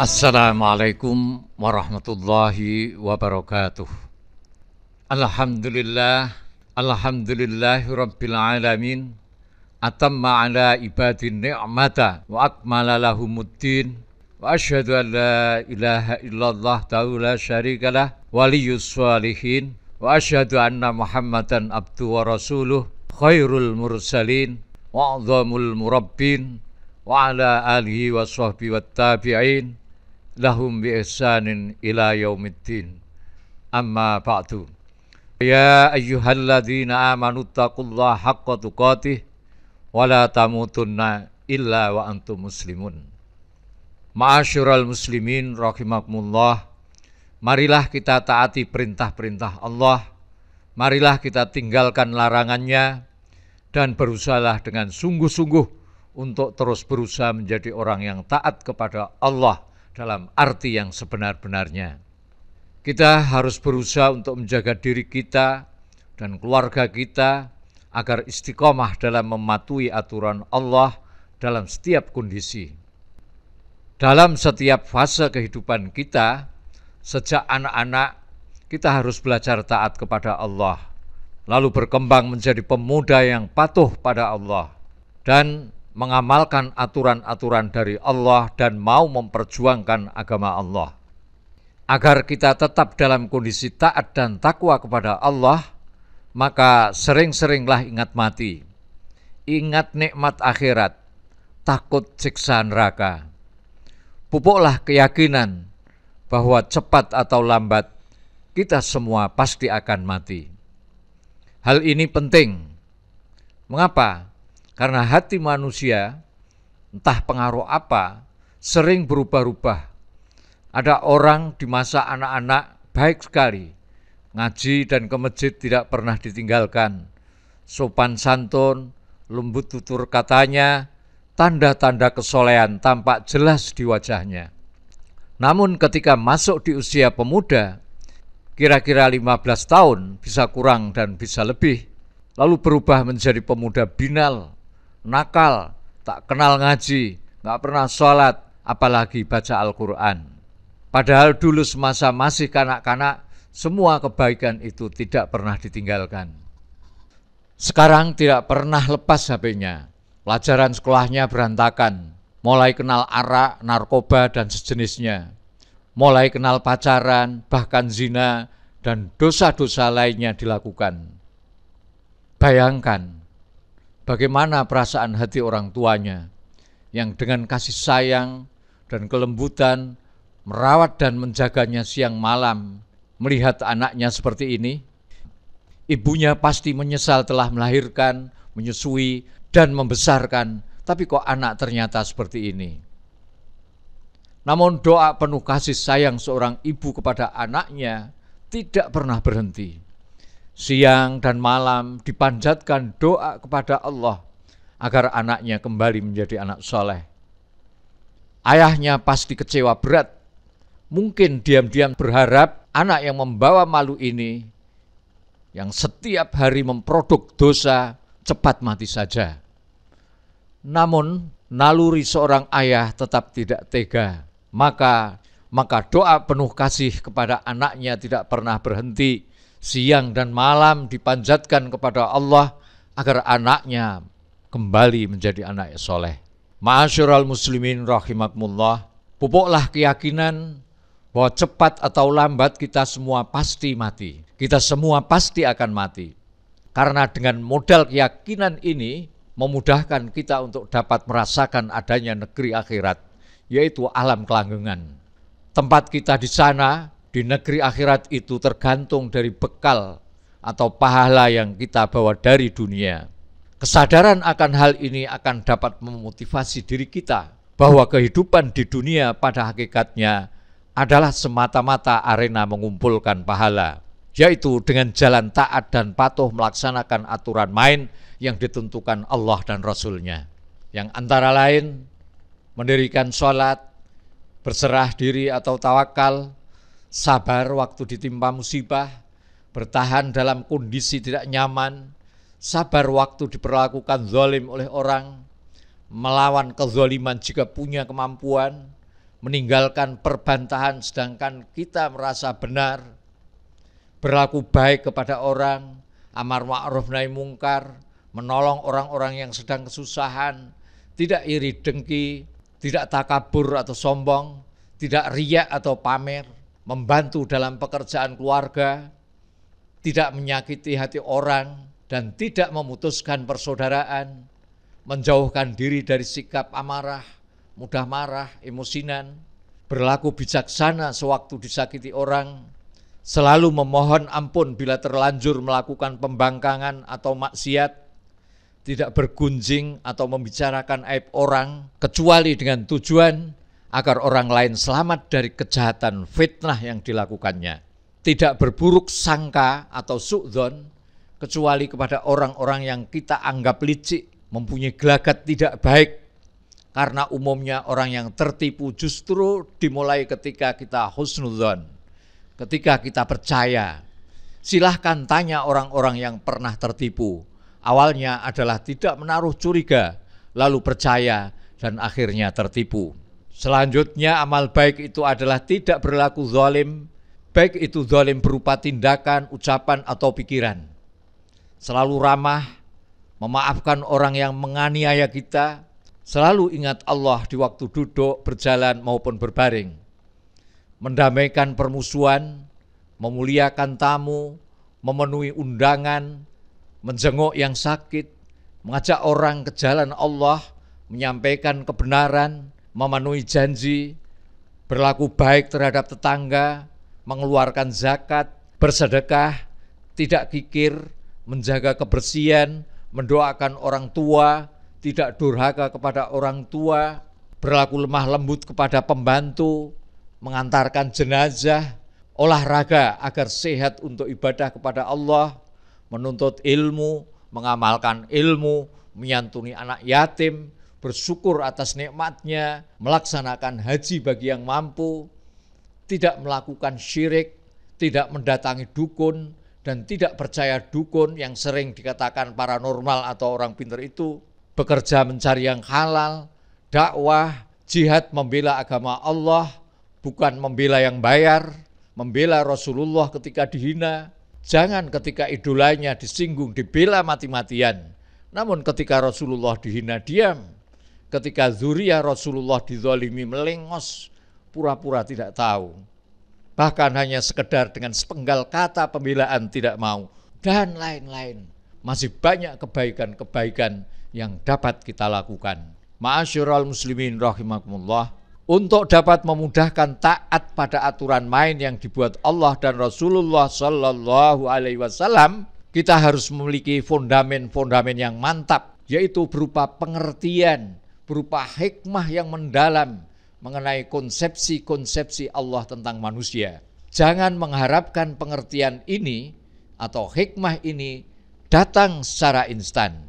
السلام عليكم ورحمة الله وبركاته الحمد لله الحمد لله رب العالمين atamma ala ibadin ni'mata wa akmala lahumuddin wa asyhadu an la ilaha illallah ta'ala syarikalah waliyus salihin wa asyhadu anna muhammadan abdu wa rasuluh khairul mursalin wa azamul murabbin wa ala alihi wa sahbihi wa tabi'in lahum bi ihsanin ila yaumiddin amma ba'du ya ayyuhalladzina amanu taqullaha haqqa tuqatih wala tamutunna illa wa antum muslimun. Ma'asyiral muslimin rahimakumullah. Marilah kita taati perintah-perintah Allah. Marilah kita tinggalkan larangannya dan berusahalah dengan sungguh-sungguh untuk terus berusaha menjadi orang yang taat kepada Allah dalam arti yang sebenar-benarnya. Kita harus berusaha untuk menjaga diri kita dan keluarga kita agar istiqomah dalam mematuhi aturan Allah dalam setiap kondisi. Dalam setiap fase kehidupan kita, sejak anak-anak kita harus belajar taat kepada Allah, lalu berkembang menjadi pemuda yang patuh pada Allah dan mengamalkan aturan-aturan dari Allah dan mau memperjuangkan agama Allah. Agar kita tetap dalam kondisi taat dan takwa kepada Allah, maka sering-seringlah ingat mati, ingat nikmat akhirat, takut siksa neraka. Pupuklah keyakinan bahwa cepat atau lambat kita semua pasti akan mati. Hal ini penting. Mengapa? Karena hati manusia entah pengaruh apa sering berubah-ubah. Ada orang di masa anak-anak baik sekali, Ngaji dan ke masjid tidak pernah ditinggalkan. Sopan santun, lembut tutur katanya, tanda-tanda kesolehan tampak jelas di wajahnya. Namun ketika masuk di usia pemuda, kira-kira 15 tahun, bisa kurang dan bisa lebih, lalu berubah menjadi pemuda binal, nakal, tak kenal ngaji, nggak pernah sholat, apalagi baca Al-Quran. Padahal dulu semasa masih kanak-kanak, semua kebaikan itu tidak pernah ditinggalkan. Sekarang tidak pernah lepas HP-nya. Pelajaran sekolahnya berantakan, mulai kenal arak, narkoba, dan sejenisnya. Mulai kenal pacaran, bahkan zina, dan dosa-dosa lainnya dilakukan. Bayangkan bagaimana perasaan hati orang tuanya yang dengan kasih sayang dan kelembutan merawat dan menjaganya siang malam melihat anaknya seperti ini. Ibunya pasti menyesal telah melahirkan, menyusui, dan membesarkan, tapi kok anak ternyata seperti ini. Namun doa penuh kasih sayang seorang ibu kepada anaknya tidak pernah berhenti. Siang dan malam dipanjatkan doa kepada Allah agar anaknya kembali menjadi anak soleh. Ayahnya pasti kecewa berat. Mungkin diam-diam berharap anak yang membawa malu ini yang setiap hari memproduk dosa cepat mati saja. Namun naluri seorang ayah tetap tidak tega. Maka maka doa penuh kasih kepada anaknya tidak pernah berhenti. Siang dan malam dipanjatkan kepada Allah agar anaknya kembali menjadi anak yang soleh. Ma'asyiral muslimin rahimakumullah. Pupuklah keyakinan bahwa cepat atau lambat kita semua pasti mati. Kita semua pasti akan mati. Karena dengan modal keyakinan ini memudahkan kita untuk dapat merasakan adanya negeri akhirat, yaitu alam kelanggengan. Tempat kita di sana, di negeri akhirat itu tergantung dari bekal atau pahala yang kita bawa dari dunia. Kesadaran akan hal ini akan dapat memotivasi diri kita bahwa kehidupan di dunia pada hakikatnya adalah semata-mata arena mengumpulkan pahala, yaitu dengan jalan taat dan patuh melaksanakan aturan main yang ditentukan Allah dan Rasulnya. Yang antara lain mendirikan sholat, berserah diri atau tawakal, sabar waktu ditimpa musibah, bertahan dalam kondisi tidak nyaman, sabar waktu diperlakukan zolim oleh orang, melawan kezoliman jika punya kemampuan, meninggalkan perbantahan sedangkan kita merasa benar, berlaku baik kepada orang, amar ma'ruf nahi mungkar, menolong orang-orang yang sedang kesusahan, tidak iri dengki, tidak takabur atau sombong, tidak riak atau pamer, membantu dalam pekerjaan keluarga, tidak menyakiti hati orang, dan tidak memutuskan persaudaraan, menjauhkan diri dari sikap amarah, mudah marah, emosinan, berlaku bijaksana sewaktu disakiti orang, selalu memohon ampun bila terlanjur melakukan pembangkangan atau maksiat, tidak bergunjing atau membicarakan aib orang, kecuali dengan tujuan agar orang lain selamat dari kejahatan fitnah yang dilakukannya. Tidak berburuk sangka atau sukdon kecuali kepada orang-orang yang kita anggap licik, mempunyai gelagat tidak baik, karena umumnya orang yang tertipu justru dimulai ketika kita husnudzon, ketika kita percaya. Silahkan tanya orang-orang yang pernah tertipu. Awalnya adalah tidak menaruh curiga, lalu percaya, dan akhirnya tertipu. Selanjutnya amal baik itu adalah tidak berlaku zalim, baik itu zalim berupa tindakan, ucapan, atau pikiran. Selalu ramah, memaafkan orang yang menganiaya kita, Selalu ingat Allah di waktu duduk, berjalan maupun berbaring. Mendamaikan permusuhan, memuliakan tamu, memenuhi undangan, menjenguk yang sakit, mengajak orang ke jalan Allah, menyampaikan kebenaran, memenuhi janji, berlaku baik terhadap tetangga, mengeluarkan zakat, bersedekah, tidak kikir, menjaga kebersihan, mendoakan orang tua, tidak durhaka kepada orang tua, berlaku lemah lembut kepada pembantu, mengantarkan jenazah, olahraga agar sehat untuk ibadah kepada Allah, menuntut ilmu, mengamalkan ilmu, menyantuni anak yatim, bersyukur atas nikmatnya, melaksanakan haji bagi yang mampu, tidak melakukan syirik, tidak mendatangi dukun, dan tidak percaya dukun yang sering dikatakan paranormal atau orang pinter itu, bekerja mencari yang halal, dakwah, jihad membela agama Allah, bukan membela yang bayar, membela Rasulullah ketika dihina, jangan ketika idolanya disinggung, dibela mati-matian. Namun ketika Rasulullah dihina diam, ketika zuriya Rasulullah dizalimi melengos, pura-pura tidak tahu. Bahkan hanya sekedar dengan sepenggal kata pembelaan tidak mau, dan lain-lain. Masih banyak kebaikan-kebaikan yang dapat kita lakukan. Ma'asyiral muslimin rahimakumullah untuk dapat memudahkan taat pada aturan main yang dibuat Allah dan Rasulullah Shallallahu Alaihi Wasallam, kita harus memiliki fondamen-fondamen yang mantap, yaitu berupa pengertian, berupa hikmah yang mendalam mengenai konsepsi-konsepsi Allah tentang manusia. Jangan mengharapkan pengertian ini atau hikmah ini datang secara instan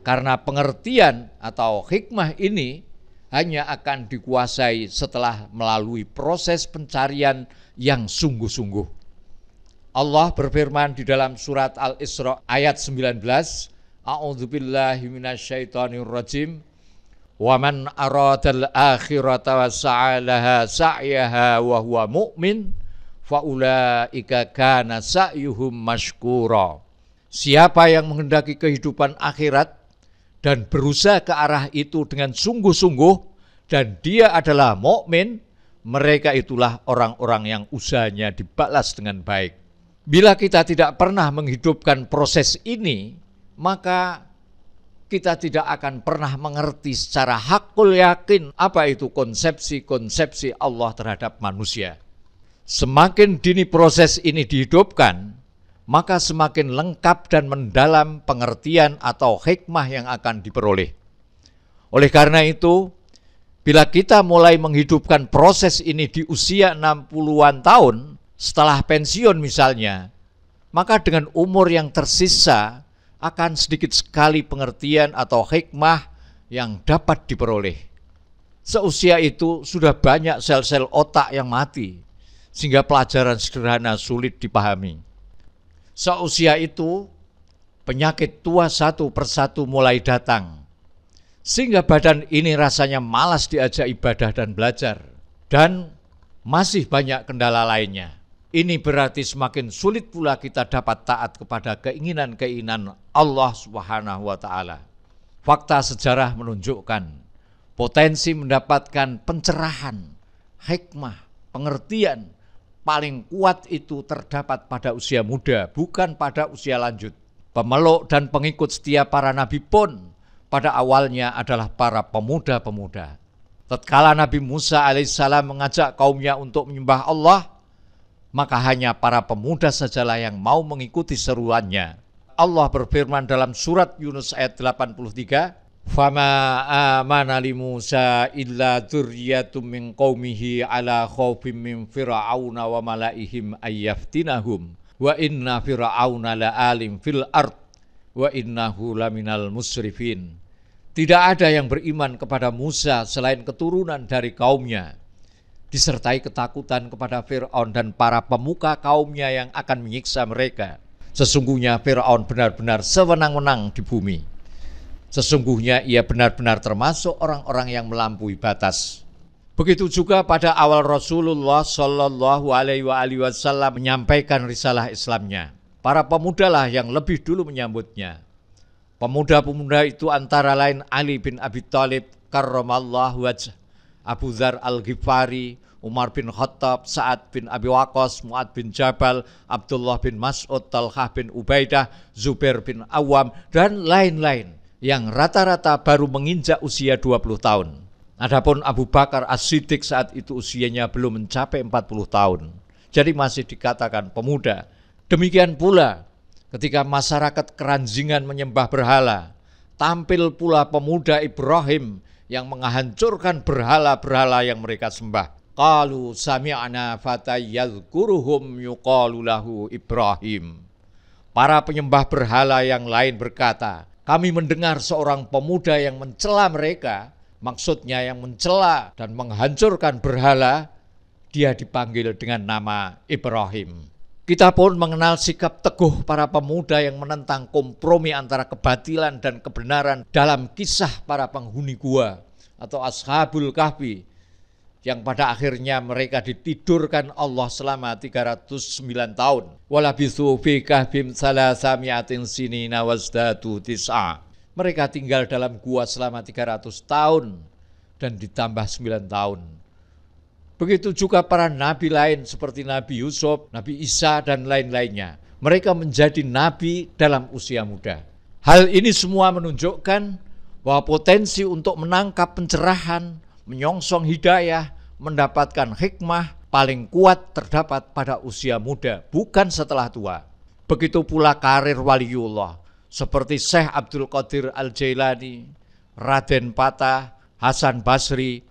karena pengertian atau hikmah ini hanya akan dikuasai setelah melalui proses pencarian yang sungguh-sungguh. Allah berfirman di dalam surat Al-Isra ayat 19, A'udzubillahi minasyaitonirrajim. Wa man aradal akhirata wa sa'alaha sa'yaha wa huwa mu'min ulaika kana sa'yuhum mashkura. Siapa yang menghendaki kehidupan akhirat dan berusaha ke arah itu dengan sungguh-sungguh dan dia adalah mukmin, mereka itulah orang-orang yang usahanya dibalas dengan baik. Bila kita tidak pernah menghidupkan proses ini, maka kita tidak akan pernah mengerti secara hakul yakin apa itu konsepsi-konsepsi Allah terhadap manusia. Semakin dini proses ini dihidupkan, maka semakin lengkap dan mendalam pengertian atau hikmah yang akan diperoleh. Oleh karena itu, bila kita mulai menghidupkan proses ini di usia 60-an tahun, setelah pensiun misalnya, maka dengan umur yang tersisa akan sedikit sekali pengertian atau hikmah yang dapat diperoleh. Seusia itu sudah banyak sel-sel otak yang mati, sehingga pelajaran sederhana sulit dipahami. Seusia itu penyakit tua satu persatu mulai datang. Sehingga badan ini rasanya malas diajak ibadah dan belajar. Dan masih banyak kendala lainnya. Ini berarti semakin sulit pula kita dapat taat kepada keinginan-keinginan Allah Subhanahu wa taala. Fakta sejarah menunjukkan potensi mendapatkan pencerahan, hikmah, pengertian paling kuat itu terdapat pada usia muda, bukan pada usia lanjut. Pemeluk dan pengikut setia para nabi pun pada awalnya adalah para pemuda-pemuda. Tatkala Nabi Musa alaihissalam mengajak kaumnya untuk menyembah Allah, maka hanya para pemuda sajalah yang mau mengikuti seruannya. Allah berfirman dalam surat Yunus ayat 83, Fama amana li Musa illa dzurriyatum min qaumihi ala khaufin min fir'auna wa malaihim ayyaftinahum wa inna fir'auna la alim fil ard wa innahu laminal musrifin. Tidak ada yang beriman kepada Musa selain keturunan dari kaumnya disertai ketakutan kepada Firaun dan para pemuka kaumnya yang akan menyiksa mereka. Sesungguhnya Firaun benar-benar sewenang-wenang di bumi. Sesungguhnya ia benar-benar termasuk orang-orang yang melampaui batas. Begitu juga pada awal Rasulullah Shallallahu Alaihi Wasallam menyampaikan risalah Islamnya. Para pemudalah yang lebih dulu menyambutnya. Pemuda-pemuda itu antara lain Ali bin Abi Thalib, Karomallah wajh, Abu Dhar Al-Ghifari, Umar bin Khattab, Sa'ad bin Abi Waqqas, Mu'ad bin Jabal, Abdullah bin Mas'ud, Talhah bin Ubaidah, Zubair bin Awam, dan lain-lain yang rata-rata baru menginjak usia 20 tahun. Adapun Abu Bakar As-Siddiq saat itu usianya belum mencapai 40 tahun. Jadi masih dikatakan pemuda. Demikian pula ketika masyarakat keranjingan menyembah berhala, tampil pula pemuda Ibrahim yang menghancurkan berhala-berhala yang mereka sembah. Qalu sami'na fatayadhkuruhum yuqalu lahu Ibrahim. Para penyembah berhala yang lain berkata, kami mendengar seorang pemuda yang mencela mereka, maksudnya yang mencela dan menghancurkan berhala, dia dipanggil dengan nama Ibrahim. Kita pun mengenal sikap teguh para pemuda yang menentang kompromi antara kebatilan dan kebenaran dalam kisah para penghuni gua atau Ashabul Kahfi yang pada akhirnya mereka ditidurkan Allah selama 309 tahun. Walabithu fi kahbim salasamiatin sini nawazdatu tis'a. Mereka tinggal dalam gua selama 300 tahun dan ditambah 9 tahun. Begitu juga para nabi lain seperti Nabi Yusuf, Nabi Isa, dan lain-lainnya. Mereka menjadi nabi dalam usia muda. Hal ini semua menunjukkan bahwa potensi untuk menangkap pencerahan, menyongsong hidayah, mendapatkan hikmah paling kuat terdapat pada usia muda, bukan setelah tua. Begitu pula karir waliullah, seperti Syekh Abdul Qadir Al-Jailani, Raden Patah, Hasan Basri,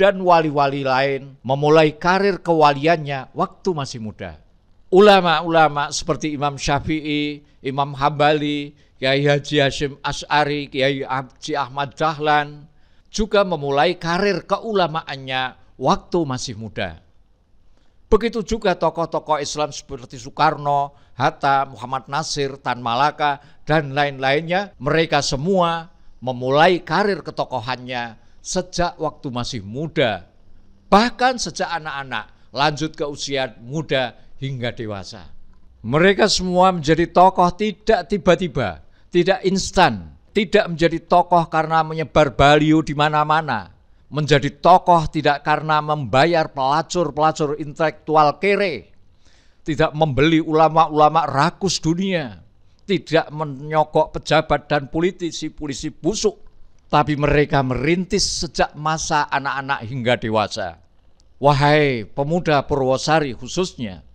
dan wali-wali lain memulai karir kewaliannya waktu masih muda. Ulama-ulama seperti Imam Syafi'i, Imam Hambali, Kiai Haji Hashim As'ari, Kiai Haji Ahmad Dahlan, juga memulai karir keulamaannya waktu masih muda. Begitu juga tokoh-tokoh Islam seperti Soekarno, Hatta, Muhammad Nasir, Tan Malaka, dan lain-lainnya, mereka semua memulai karir ketokohannya sejak waktu masih muda, bahkan sejak anak-anak, lanjut ke usia muda hingga dewasa. Mereka semua menjadi tokoh tidak tiba-tiba, tidak instan, tidak menjadi tokoh karena menyebar baliu di mana-mana, menjadi tokoh tidak karena membayar pelacur-pelacur intelektual kere, tidak membeli ulama-ulama rakus dunia, tidak menyokok pejabat dan politisi-politisi busuk, tapi mereka merintis sejak masa anak-anak hingga dewasa. Wahai pemuda Purwosari khususnya,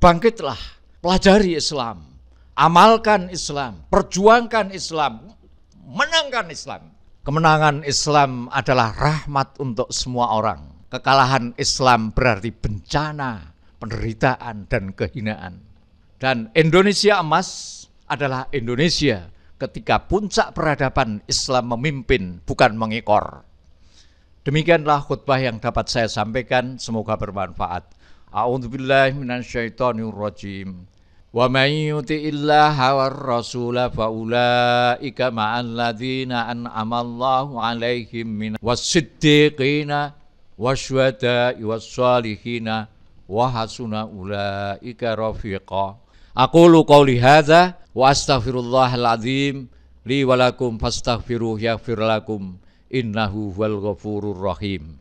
bangkitlah, pelajari Islam, amalkan Islam, perjuangkan Islam, menangkan Islam. Kemenangan Islam adalah rahmat untuk semua orang. Kekalahan Islam berarti bencana, penderitaan, dan kehinaan. Dan Indonesia emas adalah Indonesia ketika puncak peradaban Islam memimpin, bukan mengekor. Demikianlah khutbah yang dapat saya sampaikan, semoga bermanfaat. A'udzubillahiminasyaitonirrojim. Wa man yuti illaha war rasula fa ulaika ma'al 'alaihim min wasiddiqina washuhada was-salihin wa hasuna ulaika rafiqa Aqulu qawli hadza wa astaghfirullahal azim li wa lakum fastaghfiruhu yaghfir lakum innahu huwal rahim